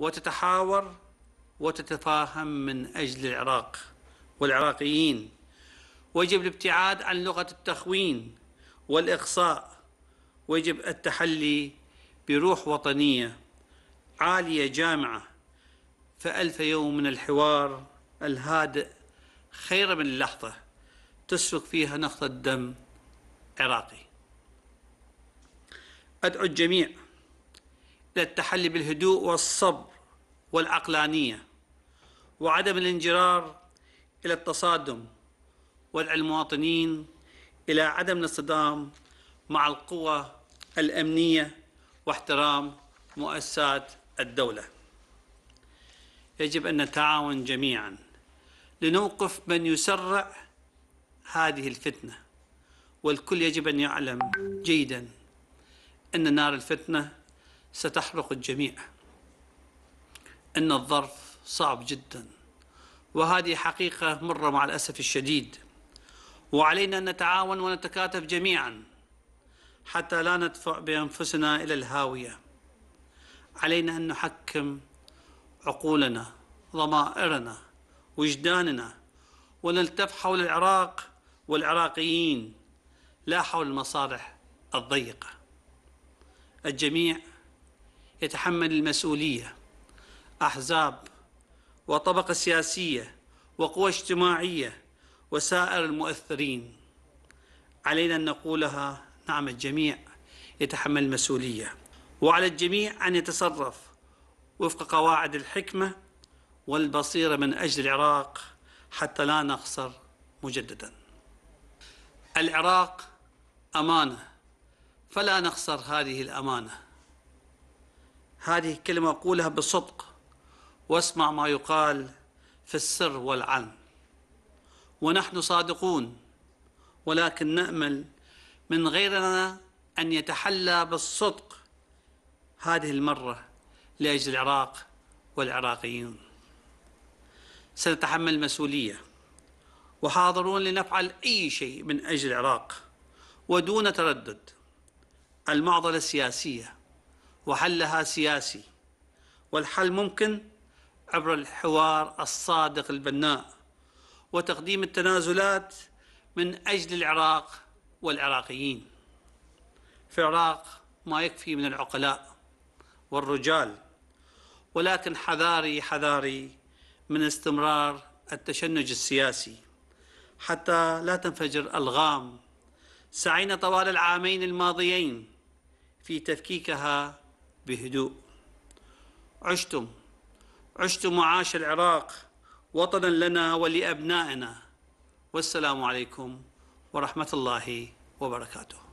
وتتحاور وتتفاهم من أجل العراق والعراقيين ويجب الابتعاد عن لغة التخوين والإقصاء ويجب التحلي بروح وطنية عالية جامعة فألف يوم من الحوار الهادئ خير من اللحظة تسفك فيها نقطه دم عراقي أدعو الجميع للتحلي بالهدوء والصبر والعقلانية وعدم الانجرار إلى التصادم والمواطنين المواطنين إلى عدم الاصطدام مع القوى الأمنية واحترام مؤسسات الدولة يجب أن نتعاون جميعا لنوقف من يسرع هذه الفتنة والكل يجب أن يعلم جيدا أن نار الفتنة ستحرق الجميع ان الظرف صعب جدا وهذه حقيقه مره مع الاسف الشديد وعلينا ان نتعاون ونتكاتف جميعا حتى لا ندفع بانفسنا الى الهاويه علينا ان نحكم عقولنا ضمائرنا وجداننا ونلتف حول العراق والعراقيين لا حول المصالح الضيقه الجميع يتحمل المسؤولية أحزاب وطبقة سياسية وقوى اجتماعية وسائر المؤثرين علينا أن نقولها نعم الجميع يتحمل المسؤولية وعلى الجميع أن يتصرف وفق قواعد الحكمة والبصيرة من أجل العراق حتى لا نخسر مجددا العراق أمانة فلا نخسر هذه الأمانة هذه الكلمة أقولها بصدق واسمع ما يقال في السر والعلم ونحن صادقون ولكن نأمل من غيرنا أن يتحلى بالصدق هذه المرة لأجل العراق والعراقيين سنتحمل المسؤولية وحاضرون لنفعل أي شيء من أجل العراق ودون تردد المعضلة السياسية وحلها سياسي والحل ممكن عبر الحوار الصادق البناء وتقديم التنازلات من أجل العراق والعراقيين في العراق ما يكفي من العقلاء والرجال ولكن حذاري حذاري من استمرار التشنج السياسي حتى لا تنفجر ألغام سعينا طوال العامين الماضيين في تفكيكها بهدوء عشتم عشتم وعاش العراق وطنا لنا ولأبنائنا والسلام عليكم ورحمة الله وبركاته